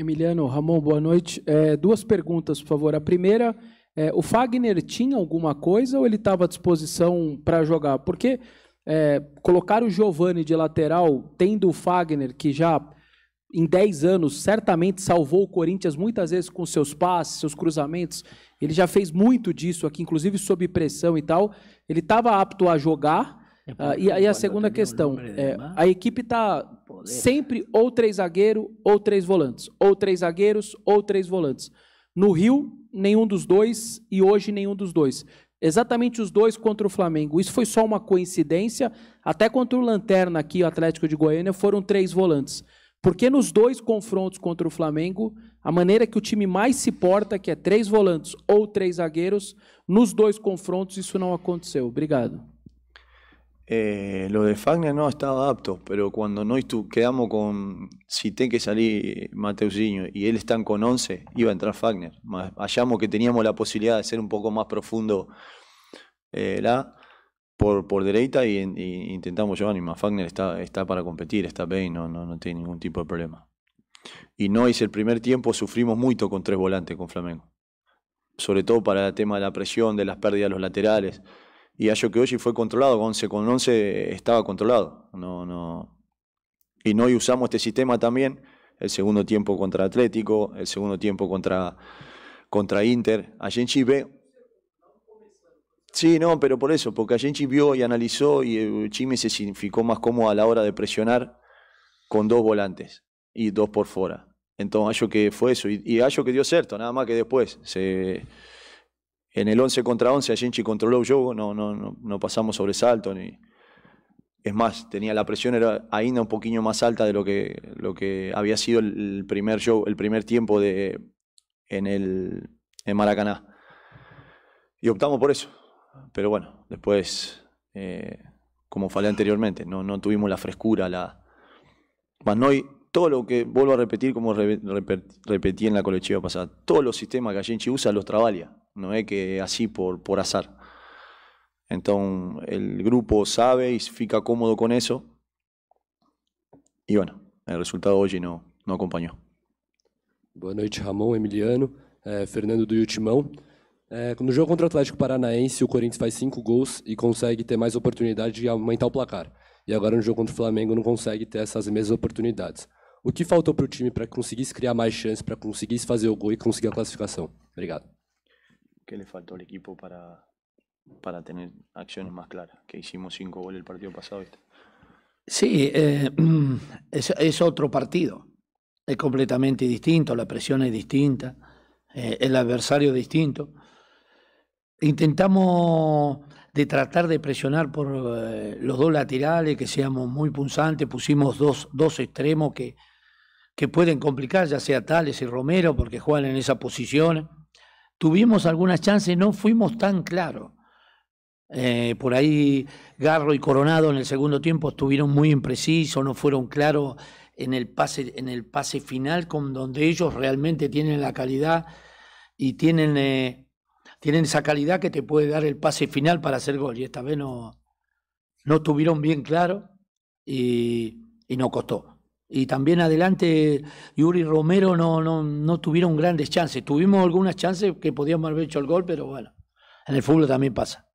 Emiliano, Ramon, boa noite. É, duas perguntas, por favor. A primeira, é, o Fagner tinha alguma coisa ou ele estava à disposição para jogar? Porque é, colocar o Giovani de lateral, tendo o Fagner, que já em 10 anos certamente salvou o Corinthians muitas vezes com seus passes, seus cruzamentos, ele já fez muito disso aqui, inclusive sob pressão e tal. Ele estava apto a jogar, é ah, e, a segunda questão, é, a equipe está sempre ou três zagueiro ou três volantes, ou três zagueiros ou três volantes. No Rio, nenhum dos dois e hoje nenhum dos dois. Exatamente os dois contra o Flamengo. Isso foi só uma coincidência. Até contra o Lanterna aqui, o Atlético de Goiânia, foram três volantes. Porque nos dois confrontos contra o Flamengo, a maneira que o time mais se porta, que é três volantes ou três zagueiros, nos dois confrontos isso não aconteceu. Obrigado. Eh, lo de Fagner no estaba apto, pero cuando no quedamos con si ten que salir Mateusinho y él están con 11, iba a entrar Fagner. hallamos que teníamos la posibilidad de ser un poco más profundo eh, por, dereita derecha y, intentamos llevar. más Fagner está, está para competir, está bien, no, no, tiene ningún tipo de problema. Y no el primer tiempo, sufrimos mucho con tres volantes con Flamengo, sobre todo para el tema de la presión, de las pérdidas de los laterales y Ayo sí fue controlado, 11 con 11 estaba controlado. No, no. Y no usamos este sistema también, el segundo tiempo contra Atlético, el segundo tiempo contra, contra Inter. Ayenchi ve... Sí, no, pero por eso, porque Ayenchi vio y analizó y eh, Chime se significó más cómodo a la hora de presionar con dos volantes y dos por fuera. Entonces, Ayo que fue eso. Y, y que dio cierto, nada más que después se en el 11 contra 11 Genchi controló el juego, no, no, no, pasamos sobresalto. Ni... Es más, tenía la presión era ainda un poquito más alta de lo que, lo que había sido el, primer show, el primer tiempo de, en, el, en Maracaná. Y optamos por eso. Pero bueno, después, eh, como falé anteriormente, no, no tuvimos la frescura, la... no todo lo que vuelvo a repetir, como repetí en la colectiva pasada, todos los sistemas que Genchi usa los trabaja. não é que é assim por, por azar. Então, o grupo sabe e fica cômodo com isso. E, bueno, o resultado hoje não, não acompanhou. Boa noite, Ramon, Emiliano, eh, Fernando do Yutimão. Eh, no jogo contra o Atlético Paranaense, o Corinthians faz cinco gols e consegue ter mais oportunidade de aumentar o placar. E agora no jogo contra o Flamengo não consegue ter essas mesmas oportunidades. O que faltou para o time para conseguir criar mais chances, para conseguir fazer o gol e conseguir a classificação? Obrigado. ¿Qué le faltó al equipo para, para tener acciones más claras, que hicimos cinco goles el partido pasado. Sí, eh, es, otro partido, es completamente distinto, la presión es distinta, eh, el adversario es distinto. Intentamos de tratar de presionar por eh, los dos laterales, que seamos muy punzantes, pusimos dos, extremos que, que pueden complicar, ya sea Tales y Romero, porque juegan en esa posición tuvimos algunas chances, no fuimos tan claros. Eh, por ahí Garro y Coronado en el segundo tiempo estuvieron muy imprecisos, no fueron claros en el pase, en el pase final, con donde ellos realmente tienen la calidad y tienen, eh, tienen esa calidad que te puede dar el pase final para hacer gol. Y esta vez no, no estuvieron bien claros y, y no costó y también adelante Yuri Romero no, no, no tuvieron grandes chances. Tuvimos algunas chances que podíamos haber hecho el gol, pero bueno, en el fútbol también pasa.